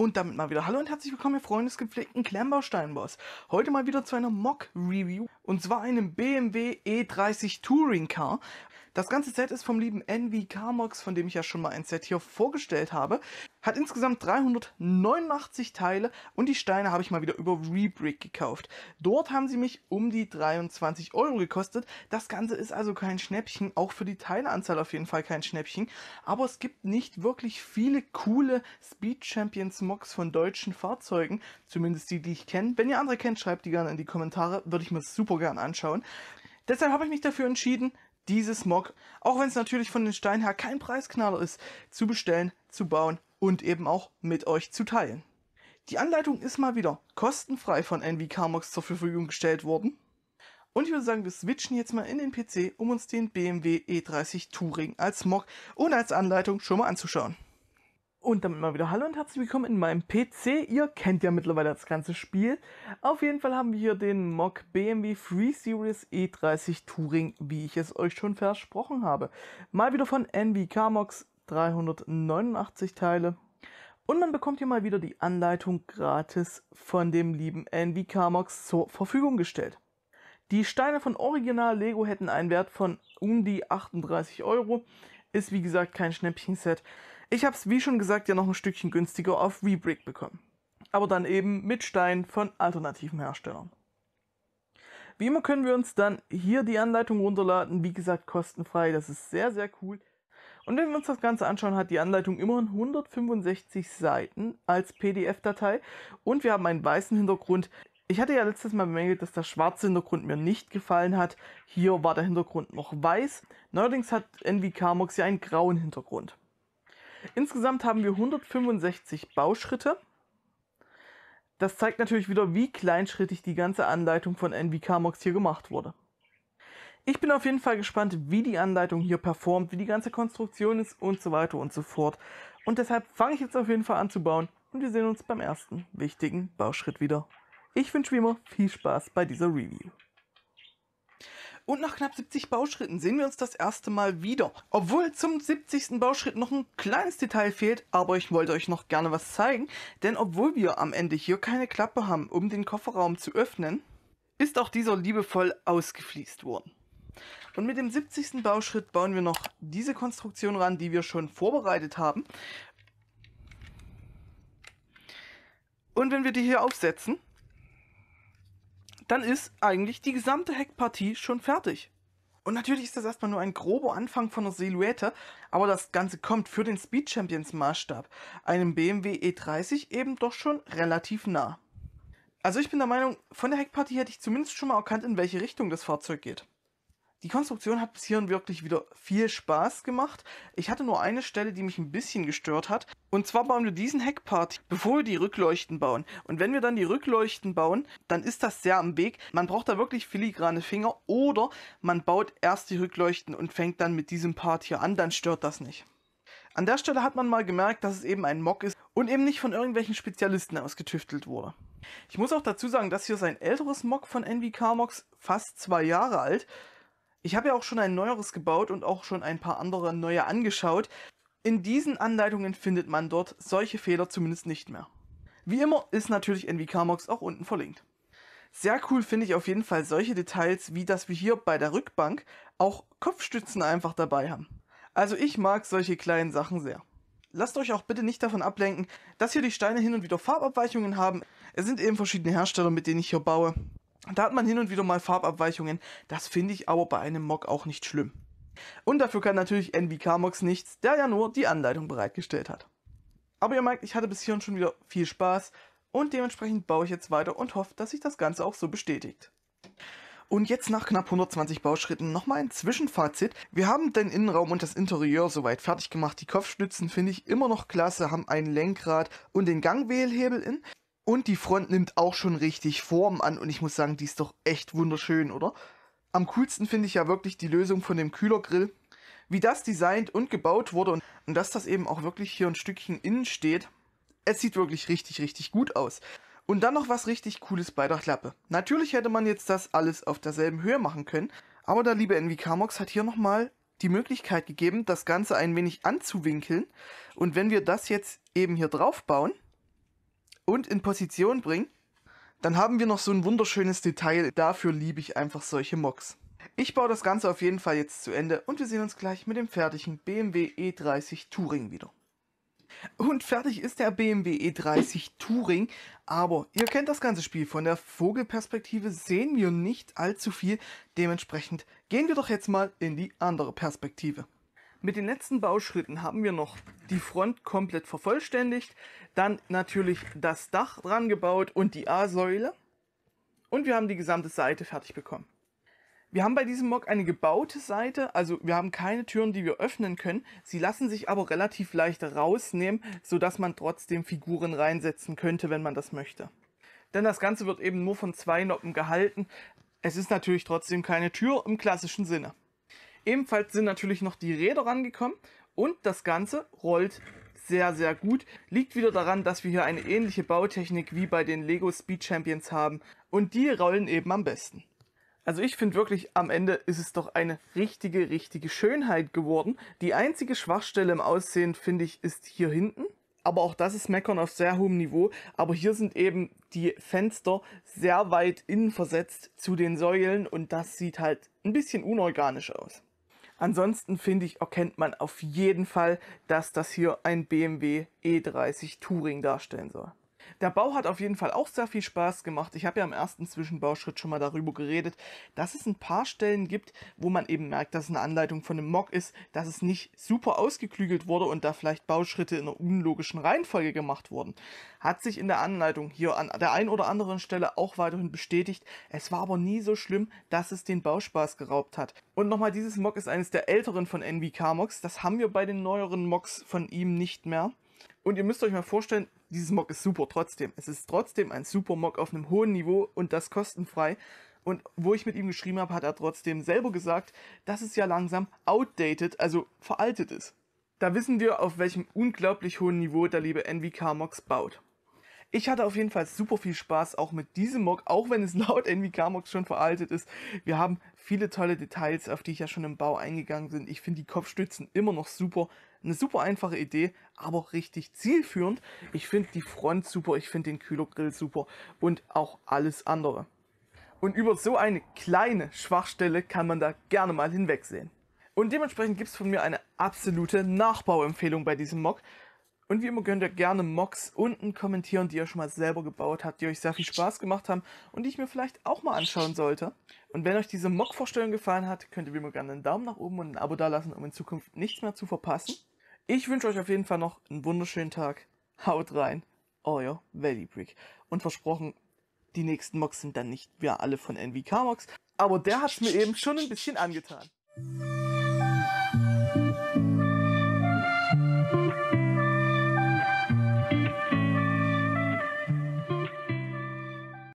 Und damit mal wieder hallo und herzlich willkommen, ihr Freunde des gepflegten Klemmbausteinboss. Heute mal wieder zu einer Mock-Review. Und zwar einem BMW E30 Touring Car, das ganze Set ist vom lieben Envy Carmox, von dem ich ja schon mal ein Set hier vorgestellt habe. Hat insgesamt 389 Teile und die Steine habe ich mal wieder über Rebrick gekauft. Dort haben sie mich um die 23 Euro gekostet. Das Ganze ist also kein Schnäppchen, auch für die Teileanzahl auf jeden Fall kein Schnäppchen. Aber es gibt nicht wirklich viele coole Speed Champions Mocs von deutschen Fahrzeugen, zumindest die, die ich kenne. Wenn ihr andere kennt, schreibt die gerne in die Kommentare, würde ich mir super gern anschauen. Deshalb habe ich mich dafür entschieden, dieses Mock, auch wenn es natürlich von den Steinen her kein Preisknaller ist, zu bestellen, zu bauen und eben auch mit euch zu teilen. Die Anleitung ist mal wieder kostenfrei von NVK Mox zur Verfügung gestellt worden. Und ich würde sagen, wir switchen jetzt mal in den PC, um uns den BMW E30 Touring als Mock und als Anleitung schon mal anzuschauen. Und damit mal wieder Hallo und herzlich willkommen in meinem PC. Ihr kennt ja mittlerweile das ganze Spiel. Auf jeden Fall haben wir hier den Mock BMW 3 Series E30 Touring, wie ich es euch schon versprochen habe. Mal wieder von NVK Mox, 389 Teile. Und man bekommt hier mal wieder die Anleitung gratis von dem lieben NVK Mox zur Verfügung gestellt. Die Steine von Original Lego hätten einen Wert von um die 38 Euro. Ist wie gesagt kein Schnäppchenset. set ich habe es, wie schon gesagt, ja noch ein Stückchen günstiger auf Rebrick bekommen. Aber dann eben mit Stein von alternativen Herstellern. Wie immer können wir uns dann hier die Anleitung runterladen, wie gesagt kostenfrei, das ist sehr, sehr cool. Und wenn wir uns das Ganze anschauen, hat die Anleitung immerhin 165 Seiten als PDF-Datei und wir haben einen weißen Hintergrund. Ich hatte ja letztes Mal bemängelt, dass der schwarze Hintergrund mir nicht gefallen hat. Hier war der Hintergrund noch weiß. Neuerdings hat NVK Mox ja einen grauen Hintergrund. Insgesamt haben wir 165 Bauschritte. Das zeigt natürlich wieder, wie kleinschrittig die ganze Anleitung von NVK Mox hier gemacht wurde. Ich bin auf jeden Fall gespannt, wie die Anleitung hier performt, wie die ganze Konstruktion ist und so weiter und so fort. Und deshalb fange ich jetzt auf jeden Fall an zu bauen und wir sehen uns beim ersten wichtigen Bauschritt wieder. Ich wünsche wie immer viel Spaß bei dieser Review. Und nach knapp 70 Bauschritten sehen wir uns das erste Mal wieder. Obwohl zum 70. Bauschritt noch ein kleines Detail fehlt, aber ich wollte euch noch gerne was zeigen, denn obwohl wir am Ende hier keine Klappe haben, um den Kofferraum zu öffnen, ist auch dieser liebevoll ausgefliest worden. Und mit dem 70. Bauschritt bauen wir noch diese Konstruktion ran, die wir schon vorbereitet haben. Und wenn wir die hier aufsetzen, dann ist eigentlich die gesamte Heckpartie schon fertig. Und natürlich ist das erstmal nur ein grober Anfang von der Silhouette, aber das Ganze kommt für den Speed Champions Maßstab, einem BMW E30 eben doch schon relativ nah. Also ich bin der Meinung, von der Heckpartie hätte ich zumindest schon mal erkannt, in welche Richtung das Fahrzeug geht. Die Konstruktion hat bis hierhin wirklich wieder viel Spaß gemacht. Ich hatte nur eine Stelle, die mich ein bisschen gestört hat. Und zwar bauen wir diesen Heckpart, bevor wir die Rückleuchten bauen. Und wenn wir dann die Rückleuchten bauen, dann ist das sehr am Weg. Man braucht da wirklich filigrane Finger oder man baut erst die Rückleuchten und fängt dann mit diesem Part hier an, dann stört das nicht. An der Stelle hat man mal gemerkt, dass es eben ein Mock ist und eben nicht von irgendwelchen Spezialisten ausgetüftelt wurde. Ich muss auch dazu sagen, dass hier sein älteres Mock von NVK Mox fast zwei Jahre alt ist. Ich habe ja auch schon ein neueres gebaut und auch schon ein paar andere neue angeschaut. In diesen Anleitungen findet man dort solche Fehler zumindest nicht mehr. Wie immer ist natürlich NVKMox auch unten verlinkt. Sehr cool finde ich auf jeden Fall solche Details, wie dass wir hier bei der Rückbank auch Kopfstützen einfach dabei haben. Also ich mag solche kleinen Sachen sehr. Lasst euch auch bitte nicht davon ablenken, dass hier die Steine hin und wieder Farbabweichungen haben. Es sind eben verschiedene Hersteller, mit denen ich hier baue. Da hat man hin und wieder mal Farbabweichungen, das finde ich aber bei einem Mock auch nicht schlimm. Und dafür kann natürlich NVK Mox nichts, der ja nur die Anleitung bereitgestellt hat. Aber ihr merkt, ich hatte bis hierhin schon wieder viel Spaß und dementsprechend baue ich jetzt weiter und hoffe, dass sich das Ganze auch so bestätigt. Und jetzt nach knapp 120 Bauschritten nochmal ein Zwischenfazit. Wir haben den Innenraum und das Interieur soweit fertig gemacht. Die Kopfstützen finde ich immer noch klasse, haben ein Lenkrad und den Gangwählhebel in. Und die Front nimmt auch schon richtig Form an und ich muss sagen, die ist doch echt wunderschön, oder? Am coolsten finde ich ja wirklich die Lösung von dem Kühlergrill. Wie das designt und gebaut wurde und, und dass das eben auch wirklich hier ein Stückchen innen steht. Es sieht wirklich richtig, richtig gut aus. Und dann noch was richtig Cooles bei der Klappe. Natürlich hätte man jetzt das alles auf derselben Höhe machen können, aber der liebe Envy Mox hat hier nochmal die Möglichkeit gegeben, das Ganze ein wenig anzuwinkeln. Und wenn wir das jetzt eben hier drauf bauen, und in Position bringen, dann haben wir noch so ein wunderschönes Detail. Dafür liebe ich einfach solche Mocks. Ich baue das Ganze auf jeden Fall jetzt zu Ende und wir sehen uns gleich mit dem fertigen BMW E30 Touring wieder. Und fertig ist der BMW E30 Touring, aber ihr kennt das ganze Spiel, von der Vogelperspektive sehen wir nicht allzu viel, dementsprechend gehen wir doch jetzt mal in die andere Perspektive. Mit den letzten Bauschritten haben wir noch die Front komplett vervollständigt, dann natürlich das Dach dran gebaut und die A-Säule und wir haben die gesamte Seite fertig bekommen. Wir haben bei diesem Mock eine gebaute Seite, also wir haben keine Türen, die wir öffnen können. Sie lassen sich aber relativ leicht rausnehmen, sodass man trotzdem Figuren reinsetzen könnte, wenn man das möchte. Denn das Ganze wird eben nur von zwei Noppen gehalten. Es ist natürlich trotzdem keine Tür im klassischen Sinne. Ebenfalls sind natürlich noch die Räder rangekommen und das Ganze rollt sehr, sehr gut. Liegt wieder daran, dass wir hier eine ähnliche Bautechnik wie bei den Lego Speed Champions haben und die rollen eben am besten. Also ich finde wirklich, am Ende ist es doch eine richtige, richtige Schönheit geworden. Die einzige Schwachstelle im Aussehen, finde ich, ist hier hinten. Aber auch das ist Meckern auf sehr hohem Niveau. Aber hier sind eben die Fenster sehr weit innen versetzt zu den Säulen und das sieht halt ein bisschen unorganisch aus. Ansonsten finde ich, erkennt man auf jeden Fall, dass das hier ein BMW E30 Touring darstellen soll. Der Bau hat auf jeden Fall auch sehr viel Spaß gemacht. Ich habe ja im ersten Zwischenbauschritt schon mal darüber geredet, dass es ein paar Stellen gibt, wo man eben merkt, dass es eine Anleitung von einem Mock ist, dass es nicht super ausgeklügelt wurde und da vielleicht Bauschritte in einer unlogischen Reihenfolge gemacht wurden. Hat sich in der Anleitung hier an der einen oder anderen Stelle auch weiterhin bestätigt. Es war aber nie so schlimm, dass es den Bauspaß geraubt hat. Und nochmal, dieses Mock ist eines der älteren von NVK Mocks. Das haben wir bei den neueren Mocks von ihm nicht mehr. Und ihr müsst euch mal vorstellen, dieses Mock ist super trotzdem. Es ist trotzdem ein super Mock auf einem hohen Niveau und das kostenfrei. Und wo ich mit ihm geschrieben habe, hat er trotzdem selber gesagt, dass es ja langsam outdated, also veraltet ist. Da wissen wir, auf welchem unglaublich hohen Niveau der liebe NVK Mocks baut. Ich hatte auf jeden Fall super viel Spaß auch mit diesem Mock, auch wenn es laut NVK-Mocks schon veraltet ist. Wir haben viele tolle Details, auf die ich ja schon im Bau eingegangen bin. Ich finde die Kopfstützen immer noch super. Eine super einfache Idee, aber richtig zielführend. Ich finde die Front super, ich finde den Kühlergrill super und auch alles andere. Und über so eine kleine Schwachstelle kann man da gerne mal hinwegsehen. Und dementsprechend gibt es von mir eine absolute Nachbauempfehlung bei diesem Mock. Und wie immer könnt ihr gerne Mocs unten kommentieren, die ihr schon mal selber gebaut habt, die euch sehr viel Spaß gemacht haben und die ich mir vielleicht auch mal anschauen sollte. Und wenn euch diese Mock-Vorstellung gefallen hat, könnt ihr wie immer gerne einen Daumen nach oben und ein Abo dalassen, um in Zukunft nichts mehr zu verpassen. Ich wünsche euch auf jeden Fall noch einen wunderschönen Tag. Haut rein, euer Valley Brick. Und versprochen, die nächsten Mocks sind dann nicht wir alle von NVK Mocs, aber der hat es mir eben schon ein bisschen angetan.